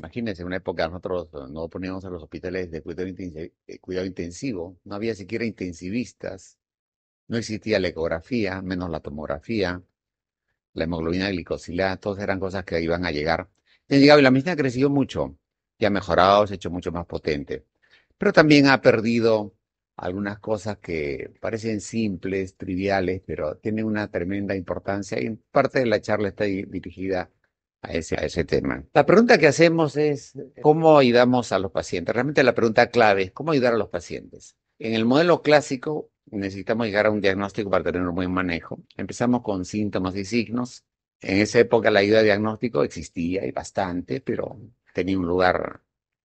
Imagínense, en una época nosotros no poníamos a los hospitales de eh, cuidado, intensivo, no había siquiera intensivistas, no existía la ecografía, menos la tomografía, la hemoglobina glicosilada, todas eran cosas que iban a llegar. Y llegado, y la medicina ha crecido mucho, y ha mejorado, se ha hecho mucho más potente, pero también ha perdido algunas cosas que parecen simples, triviales, pero tienen una tremenda importancia y parte de la charla está dirigida a ese, tema. La pregunta que hacemos es, ¿cómo ayudamos a los pacientes? Realmente la pregunta clave es, ¿cómo ayudar a los pacientes? En el modelo clásico, necesitamos llegar a un diagnóstico para tener un buen manejo. Empezamos con síntomas y signos. En esa época la ayuda de diagnóstico existía y bastante, pero tenía un lugar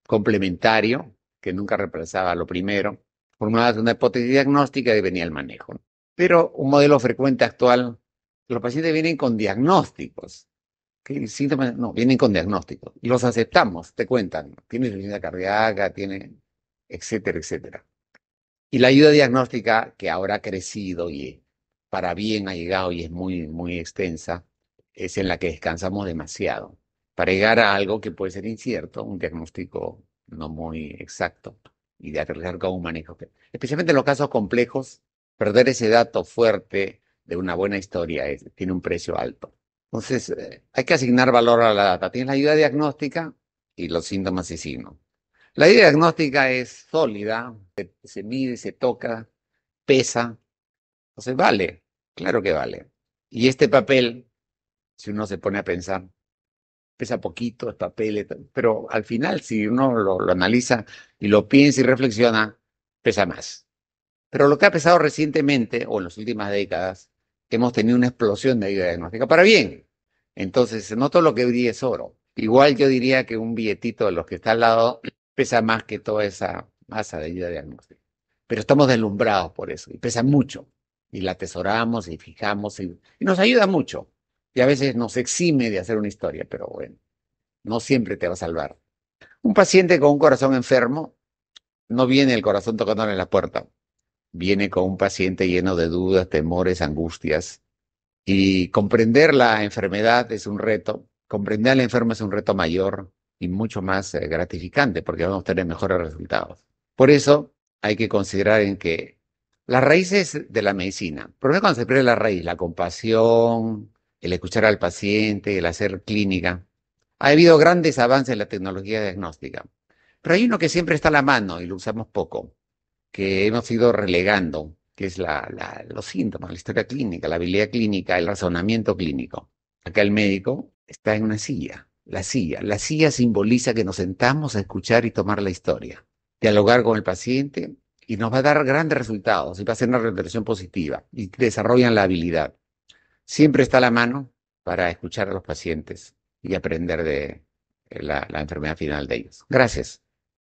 complementario que nunca reemplazaba lo primero. Formulada una hipótesis diagnóstica y venía el manejo. Pero un modelo frecuente actual, los pacientes vienen con diagnósticos síntomas? No, vienen con diagnóstico. Y Los aceptamos, te cuentan. Tiene deficiencia cardíaca, tiene, etcétera, etcétera. Y la ayuda diagnóstica, que ahora ha crecido y para bien ha llegado y es muy, muy extensa, es en la que descansamos demasiado. Para llegar a algo que puede ser incierto, un diagnóstico no muy exacto, y de aterrizar con un manejo. Especialmente en los casos complejos, perder ese dato fuerte de una buena historia tiene un precio alto. Entonces, eh, hay que asignar valor a la data. Tienes la ayuda diagnóstica y los síntomas y signos. La ayuda diagnóstica es sólida, se, mide, se toca, pesa. Entonces, vale, claro que vale. Y este papel, si uno se pone a pensar, pesa poquito, es papel, pero al final, si uno lo, lo, analiza y lo piensa y reflexiona, pesa más. Pero lo que ha pesado recientemente, o en las últimas décadas, hemos tenido una explosión de ayuda diagnóstica. Para bien, entonces, no todo lo que brilla es oro. Igual yo diría que un billetito de los que está al lado pesa más que toda esa masa de ayuda diagnóstica. Pero estamos deslumbrados por eso y pesa mucho. Y la atesoramos y fijamos y, nos ayuda mucho. Y a veces nos exime de hacer una historia, pero bueno, no siempre te va a salvar. Un paciente con un corazón enfermo no viene el corazón tocándole en la puerta. Viene con un paciente lleno de dudas, temores, angustias, y comprender la enfermedad es un reto, comprender al enfermo es un reto mayor y mucho más eh, gratificante porque vamos a tener mejores resultados. Por eso hay que considerar en que las raíces de la medicina, por cuando se pierde la raíz, la compasión, el escuchar al paciente, el hacer clínica, ha habido grandes avances en la tecnología diagnóstica. Pero hay uno que siempre está a la mano y lo usamos poco, que hemos ido relegando, que es la, los síntomas, la historia clínica, la habilidad clínica, el razonamiento clínico. Acá el médico está en una silla, la silla. La silla simboliza que nos sentamos a escuchar y tomar la historia, dialogar con el paciente y nos va a dar grandes resultados y va a ser una retención positiva y desarrollan la habilidad. Siempre está la mano para escuchar a los pacientes y aprender de eh, la enfermedad final de ellos. Gracias.